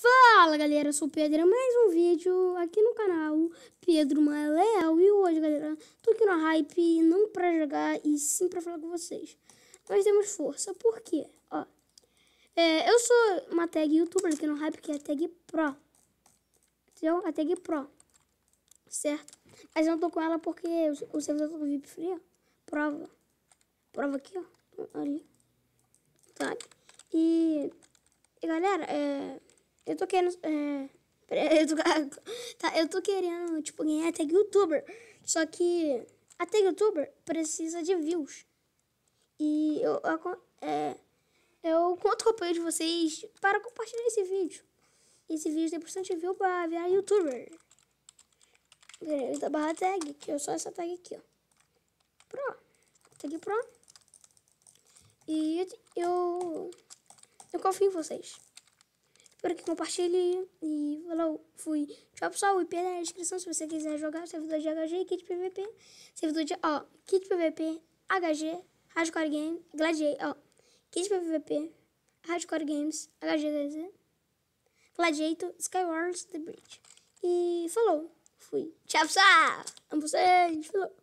Fala galera, sou o Pedro, é mais um vídeo aqui no canal Pedro Maleal E hoje galera, tô aqui na hype, não pra jogar e sim pra falar com vocês Nós temos força, por quê? Ó, é, eu sou uma tag youtuber aqui no hype, que é a tag pro Entendeu? A tag pro Certo? Mas eu não tô com ela porque o, o servidor tá VIP free, ó Prova Prova aqui, ó, ali Tá? E, e galera, é... Eu tô querendo. É, eu, tô, tá, eu tô querendo, tipo, ganhar tag youtuber. Só que a tag youtuber precisa de views. E eu, eu, é, eu conto com o apoio de vocês para compartilhar esse vídeo. Esse vídeo tem bastante view para virar youtuber. Beleza, barra tag, que é só essa tag aqui, ó. Pro. Tag pro. E eu, eu, eu confio em vocês. Espero que compartilhe. E falou, fui. Tchau, pessoal. o IP é na descrição se você quiser jogar servidor de HG e kit PVP. Servidor de, ó, kit PVP, HG, Hardcore Game, Gladiator, ó. Kit PVP, Hardcore Games, HG, Gladiator, Skywars, The Bridge. E falou, fui. Tchau, pessoal. Amo vocês. Falou.